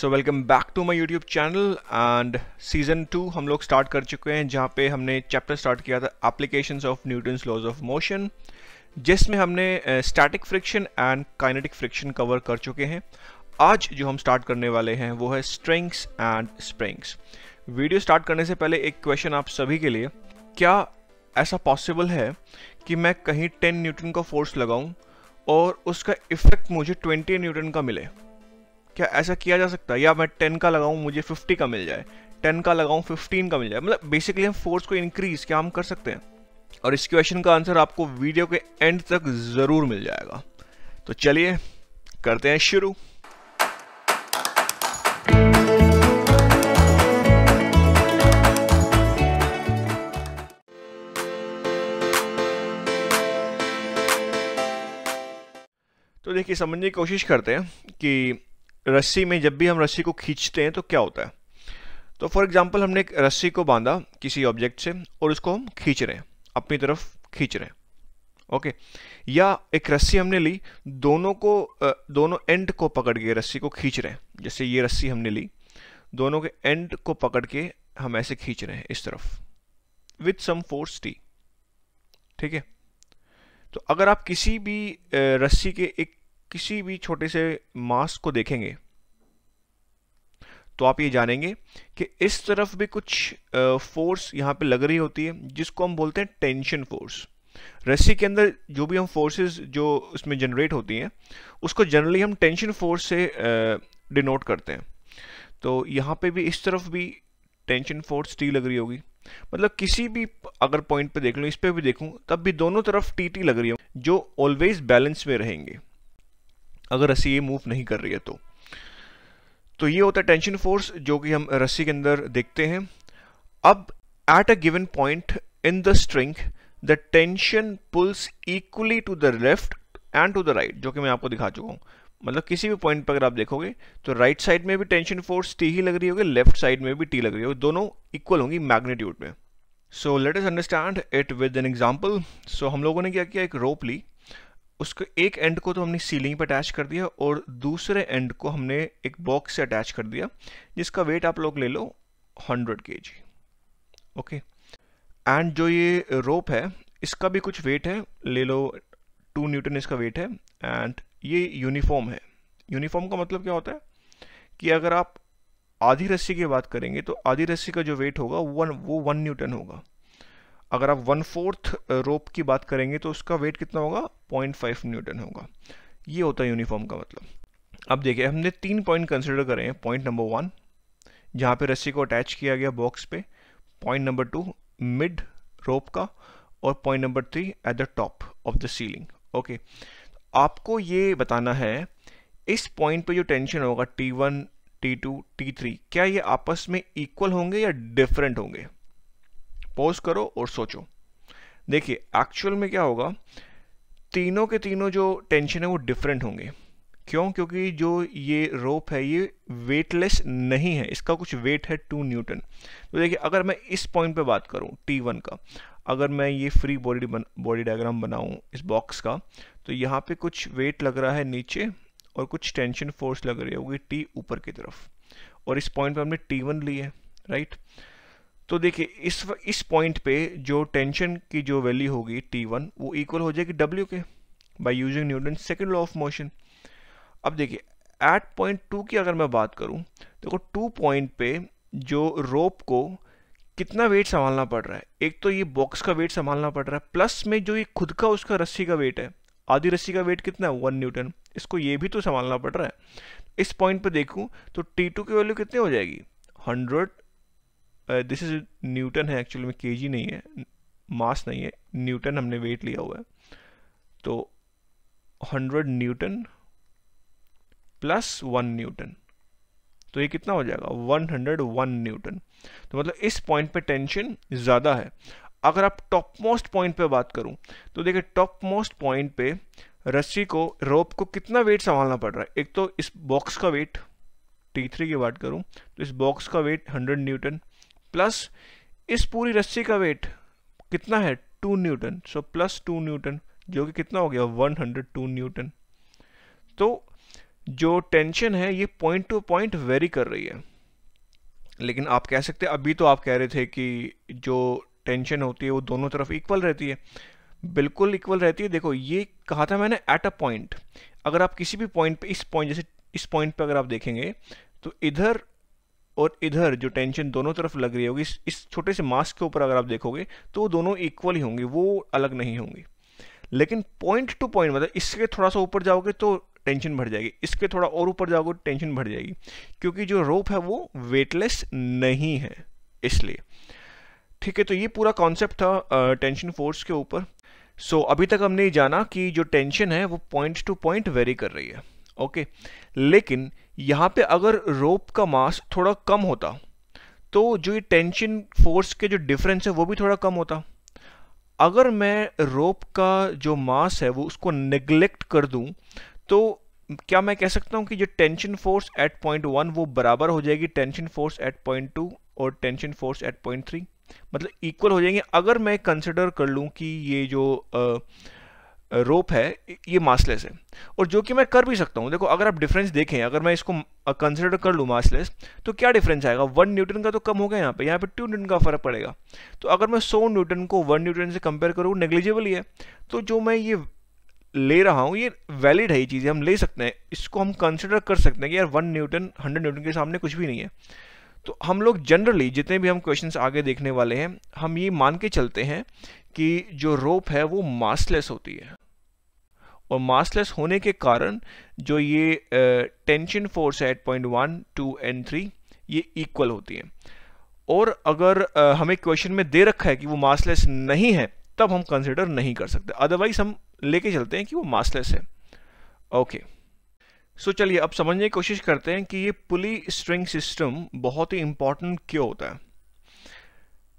So welcome back to my YouTube channel and season two हम लोग start कर चुके हैं जहाँ पे हमने चैप्टर स्टार्ट किया था application of Newton's laws of motion जिसमें हमने static friction and kinetic friction cover कर चुके हैं आज जो हम स्टार्ट करने वाले हैं वो है strings and springs video start करने से पहले एक क्वेश्चन आप सभी के लिए क्या ऐसा पॉसिबल है कि मैं कहीं 10 न्यूटन का फोर्स लगाऊं और उसका इफेक्ट मुझे 20 न्यूटन का मिले क्या ऐसा किया जा सकता है या मैं टेन का लगाऊँ मुझे फिफ्टी का मिल जाए टेन का लगाऊँ फिफ्टीन का मिल जाए मतलब बेसिकली हम फोर्स को इंक्रीज क्या हम कर सकते हैं और इस क्वेश्चन का आंसर आपको वीडियो के एंड तक ज़रूर मिल जाएगा तो चलिए करते हैं शुरू तो देखिए समझने की कोशिश करते हैं कि रस्सी में जब भी हम रस्सी को खींचते हैं तो क्या होता है तो फॉर एग्जाम्पल हमने एक रस्सी को बांधा किसी ऑब्जेक्ट से और उसको हम खींच रहे हैं अपनी तरफ खींच रहे हैं ओके okay. या एक रस्सी हमने ली दोनों को दोनों एंड को पकड़ के रस्सी को खींच रहे हैं जैसे ये रस्सी हमने ली दोनों के एंड को पकड़ के हम ऐसे खींच रहे हैं इस तरफ विथ सम फोर्स टी ठीक है तो अगर आप किसी भी रस्सी के एक किसी भी छोटे से मास को देखेंगे तो आप ये जानेंगे कि इस तरफ भी कुछ फोर्स यहां पे लग रही होती है जिसको हम बोलते हैं टेंशन फोर्स रस्सी के अंदर जो भी हम फोर्सेस जो उसमें जनरेट होती हैं उसको जनरली हम टेंशन फोर्स से डिनोट करते हैं तो यहां पे भी इस तरफ भी टेंशन फोर्स टी लग रही होगी मतलब किसी भी अगर पॉइंट पे देख लूँ इस पर भी देखूँ तब भी दोनों तरफ टी टी लग रही हो जो ऑलवेज बैलेंस में रहेंगे अगर रस्सी ये मूव नहीं कर रही है तो तो ये होता है टेंशन फोर्स जो कि हम रस्सी के अंदर देखते हैं अब at a given point in the string the tension pulls equally to the left and to the right जो कि मैं आपको दिखा चुका हूँ मतलब किसी भी पॉइंट पर अगर आप देखोगे तो राइट right साइड में भी टेंशन फोर्स टी ही लग रही होगी लेफ्ट साइड में भी टी लग रही होगी दोनों इक्वल होंगी मैग्नीट्यूड में so let us understand it with an example so हम लोगों ने क्या किया एक रोप ली उसके एक एंड को तो हमने सीलिंग पर अटैच कर दिया और दूसरे एंड को हमने एक बॉक्स से अटैच कर दिया जिसका वेट आप लोग ले लो 100 के ओके एंड जो ये रोप है इसका भी कुछ वेट है ले लो टू न्यूटन इसका वेट है एंड ये यूनिफॉर्म है यूनिफॉर्म का मतलब क्या होता है कि अगर आप आधी रस्सी की बात करेंगे तो आधी रस्सी का जो वेट होगा वन वो वन न्यूटन होगा अगर आप वन फोर्थ रोप की बात करेंगे तो उसका वेट कितना होगा पॉइंट फाइव न्यूटन होगा ये होता है यूनिफॉर्म का मतलब अब देखिए हमने तीन पॉइंट कंसिडर करें पॉइंट नंबर वन जहाँ पे रस्सी को अटैच किया गया बॉक्स पे point number two mid rope का और point number three at the top of the ceiling okay आपको ये बताना है इस पॉइंट पे जो टेंशन होगा T one T two T three क्या ये आपस में इक्वल होंगे या डिफरेंट होंगे पॉज करो और सोचो देखिए एक्चुअल में क्या होगा तीनों के तीनों जो टेंशन है वो डिफरेंट होंगे क्यों क्योंकि जो ये रोप है ये वेटलेस नहीं है इसका कुछ वेट है टू न्यूटन तो देखिए अगर मैं इस पॉइंट पे बात करूँ टी वन का अगर मैं ये फ्री बॉडी बॉडी डायग्राम बनाऊँ इस बॉक्स का तो यहाँ पे कुछ वेट लग रहा है नीचे और कुछ टेंशन फोर्स लग रही होगी टी ऊपर की तरफ और इस पॉइंट पर हमने टी वन ली है राइट right? तो देखिए इस इस पॉइंट पे जो टेंशन की जो वैल्यू होगी T1 वो इक्वल हो जाएगी W के by using Newton second law of motion अब देखिए एट पॉइंट टू की अगर मैं बात करूं देखो टू पॉइंट पे जो रोप को कितना वेट संभालना पड़ रहा है एक तो ये बॉक्स का वेट संभालना पड़ रहा है प्लस में जो ये खुद का उसका रस्सी का वेट है आधी रस्सी का वेट कितना है वन न्यूटन इसको ये भी तो संभालना पड़ रहा है इस पॉइंट पर देखूँ तो टी टू की वैल्यू कितनी हो जाएगी हंड्रेड दिस इज न्यूटन है एक्चुअली में केजी नहीं है मास नहीं है न्यूटन हमने वेट लिया हुआ है तो hundred newton plus one newton तो ये कितना हो जाएगा वन हंड्रेड वन न्यूटन तो मतलब इस पॉइंट पे टेंशन ज़्यादा है अगर आप टॉप मोस्ट पॉइंट पे बात करूं तो देखिए टॉप मोस्ट पॉइंट पे रस्सी को रोप को कितना वेट संभालना पड़ रहा है एक तो इस बॉक्स का वेट टी थ्री की बात करूं तो इस बॉक्स का वेट हंड्रेड न्यूटन प्लस इस पूरी रस्सी का वेट कितना है two newton so plus two newton जो कि कितना हो गया वन हंड्रेड टू न्यूटन तो जो टेंशन है ये पॉइंट टू पॉइंट वेरी कर रही है लेकिन आप कह सकते हैं अभी तो आप कह रहे थे कि जो टेंशन होती है वो दोनों तरफ इक्वल रहती है बिल्कुल इक्वल रहती है देखो ये कहा था मैंने एट अ पॉइंट अगर आप किसी भी पॉइंट पे इस पॉइंट जैसे इस पॉइंट पे अगर आप देखेंगे तो इधर और इधर जो टेंशन दोनों तरफ लग रही होगी इस छोटे से मास्क के ऊपर अगर आप देखोगे तो दोनों इक्वल ही होंगे वो अलग नहीं होंगी लेकिन पॉइंट टू पॉइंट मतलब इसके थोड़ा सा ऊपर जाओगे तो टेंशन बढ़ जाएगी इसके थोड़ा और ऊपर जाओगे तो टेंशन बढ़ जाएगी क्योंकि जो रोप है वो वेटलेस नहीं है इसलिए ठीक है तो ये पूरा कॉन्सेप्ट था टेंशन फोर्स के ऊपर सो so, अभी तक हमने जाना कि जो टेंशन है वो पॉइंट टू पॉइंट वेरी कर रही है ओके लेकिन यहाँ पे अगर रोप का मास थोड़ा कम होता तो जो ये टेंशन फोर्स के जो डिफरेंस है वो भी थोड़ा कम होता अगर मैं रोप का जो मास है वो उसको निगलेक्ट कर दूँ तो क्या मैं कह सकता हूं कि जो tension force at point one वो बराबर हो जाएगी tension force at point two और tension force at point three मतलब इक्वल हो जाएंगे अगर मैं कंसिडर कर लूँ कि ये जो आ, रोप है ये मासलेस है और जो कि मैं कर भी सकता हूँ देखो अगर आप डिफरेंस देखें अगर मैं इसको कंसिडर कर लूँ मासलेस तो क्या डिफरेंस आएगा वन न्यूटन का तो कम हो गया यहाँ पे यहाँ पे टू न्यूटन का फर्क पड़ेगा तो अगर मैं सौ न्यूटन को वन न्यूटन से कंपेयर करूँ नेग्लिजिबल ही है तो जो मैं ये ले रहा हूँ ये वैलिड है ये चीज़ें हम ले सकते हैं इसको हम कंसिडर कर सकते हैं कि यार वन न्यूटन हंड्रेड न्यूटन के सामने कुछ भी नहीं है तो हम लोग जनरली जितने भी हम क्वेश्चन आगे देखने वाले हैं हम ये मान के चलते हैं कि जो रोप है वो मासलेस होती है और मासलेस होने के कारण जो ये टेंशन फोर्स है at point one two and three ये इक्वल होती है और अगर uh, हमें क्वेश्चन में दे रखा है कि वो मासलेस नहीं है तब हम कंसिडर नहीं कर सकते अदरवाइज हम लेके चलते हैं कि वो मासलेस है ओके okay. सो so, चलिए अब समझने की कोशिश करते हैं कि ये पुली स्ट्रिंग सिस्टम बहुत ही इंपॉर्टेंट क्यों होता है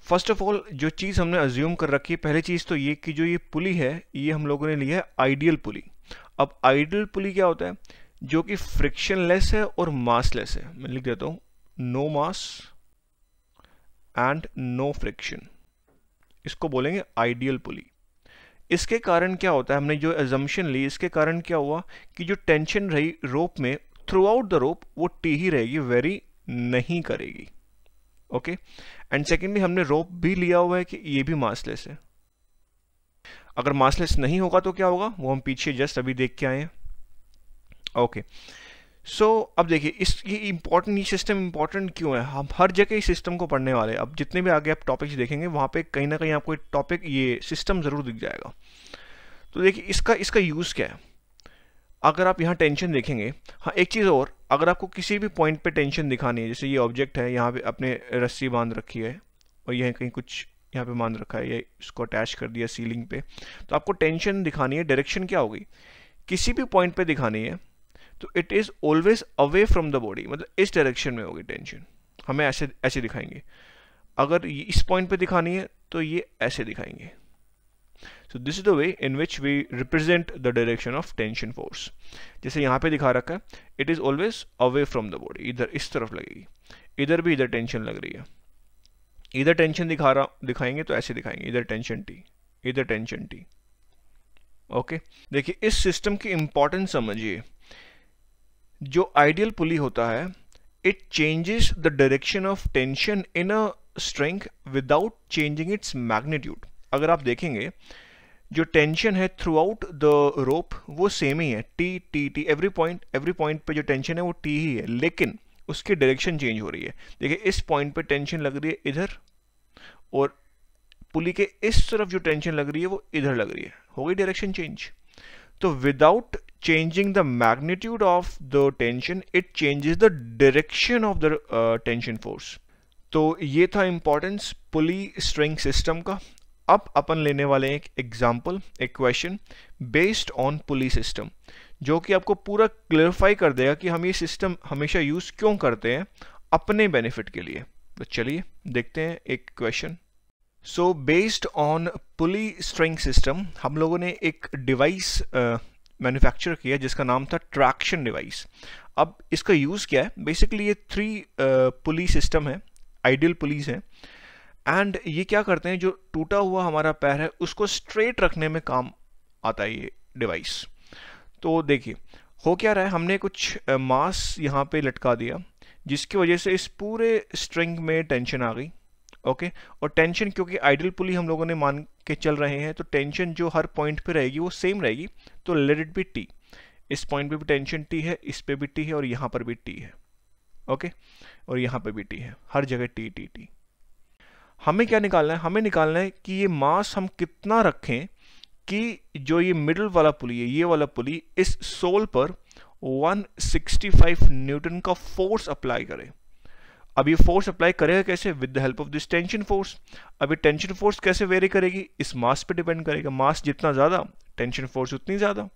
फर्स्ट ऑफ ऑल जो चीज़ हमने अज्यूम कर रखी है पहली चीज़ तो ये कि जो ये पुली है ये हम लोगों ने लिया है आइडियल पुली अब आइडियल पुली क्या होता है जो कि फ्रिक्शन लेस है और मास लेस है मैं लिख देता हूँ no mass and no friction इसको बोलेंगे आइडियल पुली इसके कारण क्या होता है हमने जो एजम्पन ली इसके कारण क्या हुआ कि जो टेंशन रही रोप में थ्रू आउट द रोप वो टी ही रहेगी वेरी नहीं करेगी ओके एंड सेकेंडली हमने रोप भी लिया हुआ है कि ये भी मासलेस है अगर मासलेस नहीं होगा तो क्या होगा वो हम पीछे जस्ट अभी देख के आए हैं ओके सो अब देखिए इस ये इम्पोर्टेंट ये सिस्टम इम्पॉर्टेंट क्यों है हम हर जगह इस सिस्टम को पढ़ने वाले हैं अब जितने भी आगे आप टॉपिक्स देखेंगे वहाँ पे कहीं ना कहीं आपको टॉपिक ये सिस्टम ज़रूर दिख जाएगा तो देखिए इसका इसका यूज़ क्या है अगर आप यहाँ टेंशन देखेंगे हाँ एक चीज़ और अगर आपको किसी भी पॉइंट पे टेंशन दिखानी है जैसे ये ऑब्जेक्ट है यहाँ पे अपने रस्सी बांध रखी है और यह कहीं कुछ यहाँ पे बांध रखा है ये इसको अटैच कर दिया सीलिंग पे तो आपको टेंशन दिखानी है डायरेक्शन क्या होगी किसी भी पॉइंट पे दिखानी है तो it is always away from the body मतलब इस डायरेक्शन में होगी टेंशन हमें ऐसे ऐसे दिखाएंगे अगर इस पॉइंट पर दिखानी है तो ये ऐसे दिखाएंगे so this is the way in which we represent the direction of tension force जैसे यहाँ पे दिखा रखा है it is always away from the body इधर इस तरफ लगेगी इधर भी इधर टेंशन लग रही है इधर टेंशन दिखा रहा दिखाएंगे तो ऐसे दिखाएंगे इधर टेंशन टी इधर टेंशन टी ओके देखिए इस सिस्टम की इंपॉर्टेंस समझिए जो आइडियल पुली होता है it changes the direction of tension in a strength without changing its magnitude अगर आप देखेंगे जो टेंशन है थ्रू आउट द रोप वो सेम ही है T T T every point every point पे जो टेंशन है वो टी ही है लेकिन उसकी डायरेक्शन चेंज हो रही है देखिए इस पॉइंट पे टेंशन लग रही है इधर और पुली के इस तरफ जो टेंशन लग रही है वो इधर लग रही है हो गई डायरेक्शन चेंज तो without changing the magnitude of the tension it changes the direction of the tension force तो ये था इम्पोर्टेंस पुली स्ट्रिंग सिस्टम का अब अपन लेने वाले एक एग्जाम्पल एक question based on pulleys system जो कि आपको पूरा क्लियरिफाई कर देगा कि हम ये सिस्टम हमेशा यूज़ क्यों करते हैं अपने बेनिफिट के लिए तो चलिए देखते हैं एक question so based on pulley string system हम लोगों ने एक डिवाइस मैन्युफैक्चर किया जिसका नाम था ट्रैक्शन डिवाइस अब इसका यूज़ क्या है बेसिकली ये थ्री पुली सिस्टम है आइडियल पुलिस हैं एंड ये क्या करते हैं जो टूटा हुआ हमारा पैर है उसको स्ट्रेट रखने में काम आता है ये डिवाइस तो देखिए हो क्या रहा है हमने कुछ मास यहाँ पे लटका दिया जिसकी वजह से इस पूरे स्ट्रिंग में टेंशन आ गई ओके और टेंशन क्योंकि आइडल पुली हम लोगों ने मान के चल रहे हैं तो टेंशन जो हर पॉइंट पे रहेगी वो सेम रहेगी तो लेट इट बी टी इस पॉइंट पे भी टेंशन टी है इस पे भी टी है और यहाँ पर भी टी है ओके और यहाँ पर भी टी है हर जगह टी टी टी हमें क्या निकालना है हमें निकालना है कि ये मास हम कितना रखें कि जो ये मिडल वाला पुली है ये वाला पुली इस सोल पर 165 न्यूटन का फोर्स अप्लाई करे अब ये फोर्स अप्लाई करेगा कैसे with the help of this tension force अब ये टेंशन फोर्स कैसे वेरी करेगी इस मास पे डिपेंड करेगा मास जितना ज़्यादा टेंशन फोर्स उतनी ज़्यादा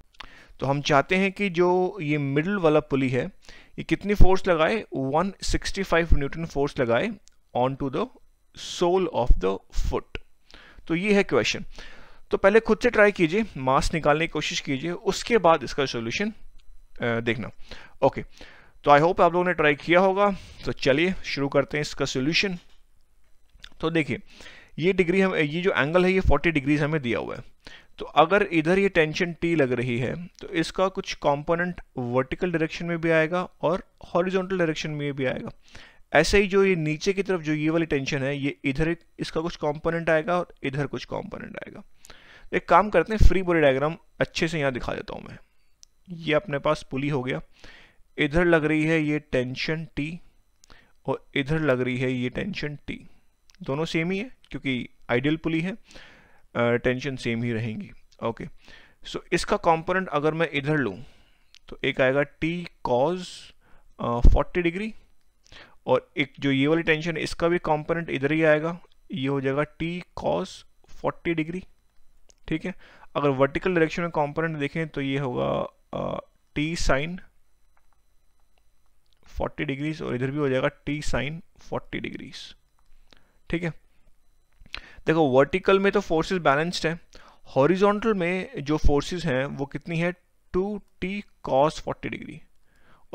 तो हम चाहते हैं कि जो ये मिडल वाला पुली है ये कितनी फोर्स लगाए 165 न्यूटन फोर्स लगाए on to the sole of the foot तो ये है क्वेश्चन तो पहले खुद से ट्राई कीजिए मास निकालने की कोशिश कीजिए उसके बाद इसका सोल्यूशन देखना ओके तो आई होप आप लोगों ने ट्राई किया होगा तो चलिए शुरू करते हैं इसका सोल्यूशन तो देखिए ये डिग्री हम ये जो एंगल है ये 40 डिग्रीज हमें दिया हुआ है तो अगर इधर ये टेंशन टी लग रही है तो इसका कुछ कंपोनेंट वर्टिकल डायरेक्शन में भी आएगा और हॉरिजॉन्टल डायरेक्शन में भी आएगा ऐसे ही जो ये नीचे की तरफ जो ये वाली टेंशन है ये इधर इसका कुछ कॉम्पोनेंट आएगा और इधर कुछ कॉम्पोनेंट आएगा एक काम करते हैं फ्री बॉडी डायग्राम अच्छे से यहाँ दिखा देता हूँ मैं ये अपने पास पुली हो गया इधर लग रही है ये टेंशन टी और इधर लग रही है ये टेंशन टी दोनों सेम ही है क्योंकि आइडियल पुली है टेंशन सेम ही रहेंगी ओके सो इसका कॉम्पोनेंट अगर मैं इधर लूँ तो एक आएगा टी कॉज फोर्टी डिग्री और एक जो ये वाली टेंशन है इसका भी कॉम्पोनेंट इधर ही आएगा ये हो जाएगा टी कॉस 40 डिग्री ठीक है अगर वर्टिकल डायरेक्शन में कॉम्पोनेंट देखें तो ये होगा टी साइन 40 डिग्रीज और इधर भी हो जाएगा टी साइन 40 डिग्रीज ठीक है देखो वर्टिकल में तो फोर्सेस बैलेंस्ड हैं हॉरिजॉन्टल में जो फोर्सेस हैं वो कितनी है two T cos forty degree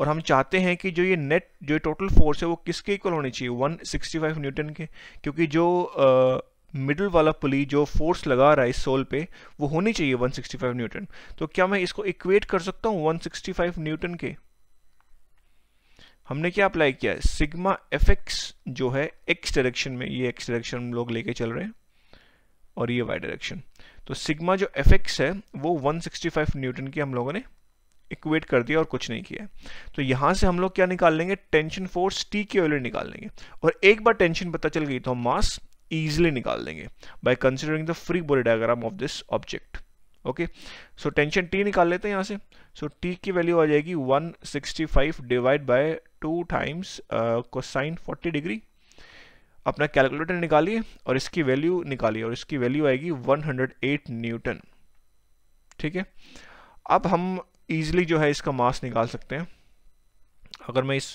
और हम चाहते हैं कि जो ये नेट जो टोटल फोर्स है वो किसके इक्वल होनी चाहिए 165 न्यूटन के क्योंकि जो मिडल वाला पुली जो फोर्स लगा रहा है इस सोल पे वो होनी चाहिए 165 न्यूटन तो क्या मैं इसको इक्वेट कर सकता हूँ 165 न्यूटन के हमने क्या अप्लाई किया है सिग्मा एफ जो है एक्स डायरेक्शन में ये एक्स डायरेक्शन हम लोग लेके चल रहे हैं और ये वाई डायरेक्शन तो सिग्मा जो एफ है वो 165 न्यूटन की हम लोगों ने इक्वेट कर दिया और कुछ नहीं किया तो यहां से हम लोग क्या निकाल लेंगे टेंशन फोर्स टी के ऑयलर निकाल लेंगे और एक बार टेंशन पता चल गई तो हम मास ईजिली निकाल देंगे by considering the free body diagram of this object okay so tension T निकाल लेते हैं यहाँ से सो so, टी की वैल्यू आ जाएगी 165 divide by two times cosine 40 degree अपना कैलकुलेटर निकालिए और इसकी वैल्यू निकालिए और इसकी वैल्यू आएगी 108 न्यूटन ठीक है अब हम ईजिली जो है इसका मास निकाल सकते हैं अगर मैं इस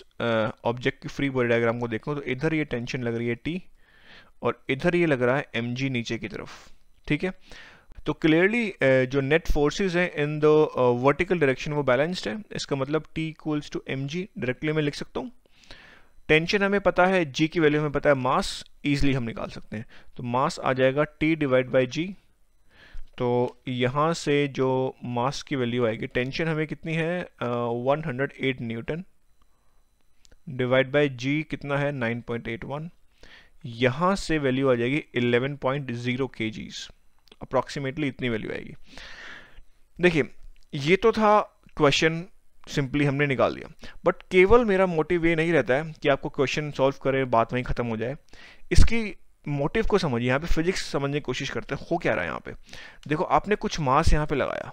ऑब्जेक्ट की फ्री बॉडी डायग्राम को देखूँ तो इधर ये टेंशन लग रही है टी और इधर ये लग रहा है एम नीचे की तरफ ठीक है तो क्लियरली जो नेट फोर्सेस हैं इन द वर्टिकल डायरेक्शन वो बैलेंस्ड है इसका मतलब T equals to M directly मैं लिख सकता हूँ टेंशन हमें पता है जी की वैल्यू हमें पता है मास इजिली हम निकाल सकते हैं तो मास आ जाएगा टी डिवाइड बाई जी तो यहाँ से जो मास की वैल्यू आएगी टेंशन हमें कितनी है one hundred eight newton divide by G कितना है नाइन पॉइंट एट वन यहाँ से वैल्यू आ जाएगी इलेवन पॉइंट ज़ीरो के जीज अप्रॉक्सीमेटली इतनी वैल्यू आएगी देखिए ये तो था क्वेश्चन सिंपली हमने निकाल दिया बट केवल मेरा मोटिव ये नहीं रहता है कि आपको क्वेश्चन सॉल्व करें बात वहीं ख़त्म हो जाए इसकी मोटिव को समझिए यहाँ पे फिजिक्स समझने की कोशिश करते हैं हो क्या रहा है यहाँ पे देखो आपने कुछ मास यहाँ पे लगाया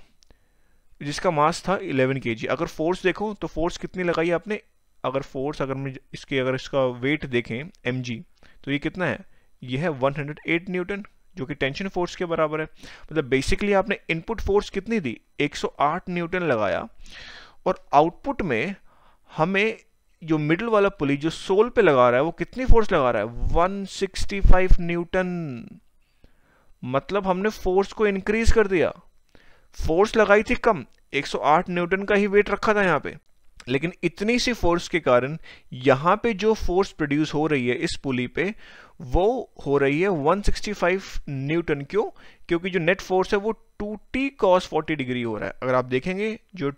जिसका मास था 11 के अगर फोर्स देखो तो फोर्स कितनी लगाई आपने अगर फोर्स अगर मैं इसके अगर इसका वेट देखें एम तो ये कितना है ये है 108 न्यूटन जो कि टेंशन फोर्स के बराबर है मतलब बेसिकली आपने इनपुट फोर्स कितनी दी 108 न्यूटन लगाया और आउटपुट में हमें जो मिडल वाला पुली जो सोल पे लगा रहा है वो कितनी फोर्स लगा रहा है 165 न्यूटन मतलब हमने फोर्स को इंक्रीज कर दिया फोर्स लगाई थी कम 108 न्यूटन का ही वेट रखा था यहां पे लेकिन इतनी सी फोर्स के कारण यहां पे जो फोर्स प्रोड्यूस हो रही है इस पुली पे वो हो रही है 165 न्यूटन क्यों क्योंकि जो नेट फोर्स है वो 2t टी कॉस डिग्री हो रहा है अगर आप देखेंगे जो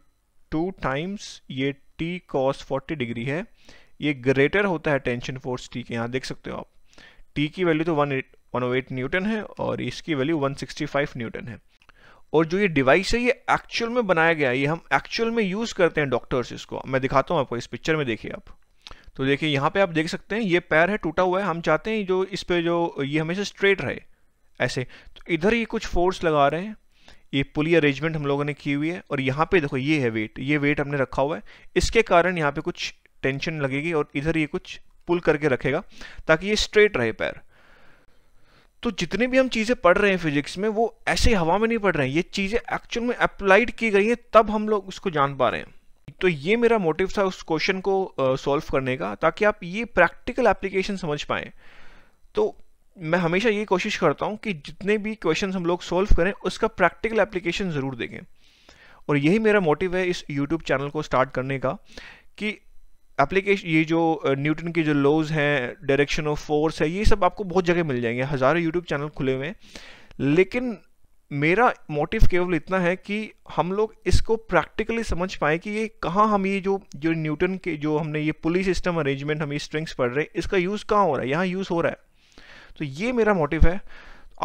टू टाइम्स ये टी कॉस 40 डिग्री है ये ग्रेटर होता है टेंशन फोर्स टी के यहाँ देख सकते हो आप टी की वैल्यू तो वन वन न्यूटन है और इसकी वैल्यू 165 न्यूटन है और जो ये डिवाइस है ये एक्चुअल में बनाया गया है ये हम एक्चुअल में यूज़ करते हैं डॉक्टर्स इसको मैं दिखाता हूँ आपको इस पिक्चर में देखिए आप तो देखिए यहाँ पे आप देख सकते हैं ये पैर है टूटा हुआ है हम चाहते हैं जो इस पर जो ये हमेशा स्ट्रेट रहे ऐसे तो इधर ये कुछ फोर्स लगा रहे हैं ये पुली अरेंजमेंट हम लोगों ने की हुई है और यहाँ पे देखो ये है वेट ये वेट हमने रखा हुआ है इसके कारण यहाँ पे कुछ टेंशन लगेगी और इधर ये कुछ पुल करके रखेगा ताकि ये स्ट्रेट रहे पैर तो जितने भी हम चीज़ें पढ़ रहे हैं फिजिक्स में वो ऐसे हवा में नहीं पढ़ रहे हैं ये चीज़ें एक्चुअल में अप्लाइड की गई हैं तब हम लोग उसको जान पा रहे हैं तो ये मेरा मोटिव था उस क्वेश्चन को सॉल्व करने का ताकि आप ये प्रैक्टिकल एप्लीकेशन समझ पाएँ तो मैं हमेशा ये कोशिश करता हूँ कि जितने भी क्वेश्चन हम लोग सोल्व करें उसका प्रैक्टिकल एप्लीकेशन ज़रूर देखें और यही मेरा मोटिव है इस यूट्यूब चैनल को स्टार्ट करने का कि एप्लीकेशन ये जो न्यूटन के जो लॉज हैं डायरेक्शन ऑफ फोर्स है ये सब आपको बहुत जगह मिल जाएंगे हज़ारों यूट्यूब चैनल खुले हुए हैं लेकिन मेरा मोटिव केवल इतना है कि हम लोग इसको प्रैक्टिकली समझ पाए कि ये कहाँ हम ये जो जो न्यूटन के जो हमने ये पुलिस सिस्टम अरेंजमेंट हम ये स्ट्रिंग्स पढ़ रहे हैं इसका यूज़ कहाँ हो रहा है यहाँ यूज़ हो रहा है तो ये मेरा मोटिव है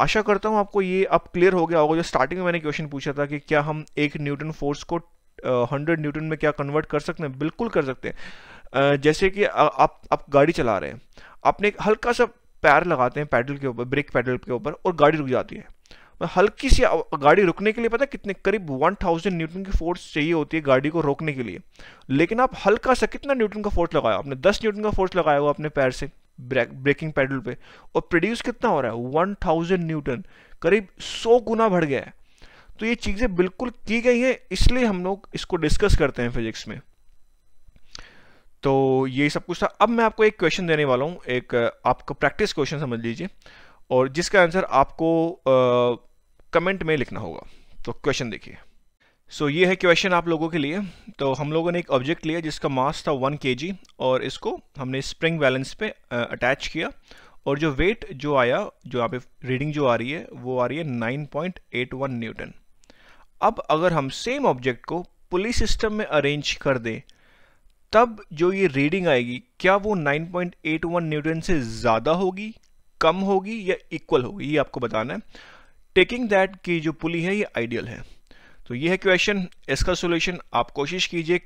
आशा करता हूँ आपको ये अब क्लियर हो गया होगा जो स्टार्टिंग में मैंने क्वेश्चन पूछा था कि क्या हम एक न्यूटन फोर्स को हंड्रेड uh, न्यूटन में क्या कन्वर्ट कर सकते हैं बिल्कुल कर सकते हैं uh, जैसे कि आप आप गाड़ी चला रहे हैं आपने एक हल्का सा पैर लगाते हैं पैडल के ऊपर ब्रेक पैडल के ऊपर और गाड़ी रुक जाती है तो हल्की सी गाड़ी रुकने के लिए पता है कितने करीब 1000 न्यूटन की फोर्स चाहिए होती है गाड़ी को रोकने के लिए लेकिन आप हल्का सा कितना न्यूटन का फोर्स लगाया आपने 10 न्यूटन का फोर्स लगाया हुआ अपने पैर से ब्रेकिंग पैडल पे और प्रोड्यूस कितना हो रहा है वन थाउजेंड न्यूटन करीब सौ गुना बढ़ गया है तो ये चीज़ें बिल्कुल की गई हैं इसलिए हम लोग इसको डिस्कस करते हैं फिजिक्स में तो ये सब कुछ था अब मैं आपको एक क्वेश्चन देने वाला हूँ एक आपका प्रैक्टिस क्वेश्चन समझ लीजिए और जिसका आंसर आपको आ, कमेंट में लिखना होगा तो क्वेश्चन देखिए सो so, ये है क्वेश्चन आप लोगों के लिए तो हम लोगों ने एक ऑब्जेक्ट लिया जिसका मास था वन के और इसको हमने स्प्रिंग बैलेंस पे अटैच किया और जो वेट जो आया जो यहाँ पे रीडिंग जो आ रही है वो आ रही है 9.81 न्यूटन अब अगर हम सेम ऑब्जेक्ट को पुलिस सिस्टम में अरेंज कर दें तब जो ये रीडिंग आएगी क्या वो 9.81 न्यूटन से ज़्यादा होगी कम होगी या इक्वल होगी ये आपको बताना है टेकिंग दैट कि जो पुली है ये आइडियल है तो ये है क्वेश्चन इसका सोल्यूशन आप कोशिश कीजिए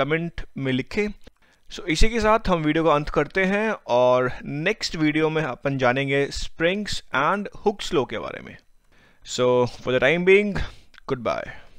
कमेंट में लिखें सो so, इसी के साथ हम वीडियो का अंत करते हैं और नेक्स्ट वीडियो में अपन जानेंगे स्प्रिंग्स एंड हुक्स लो के बारे में so for the time being good bye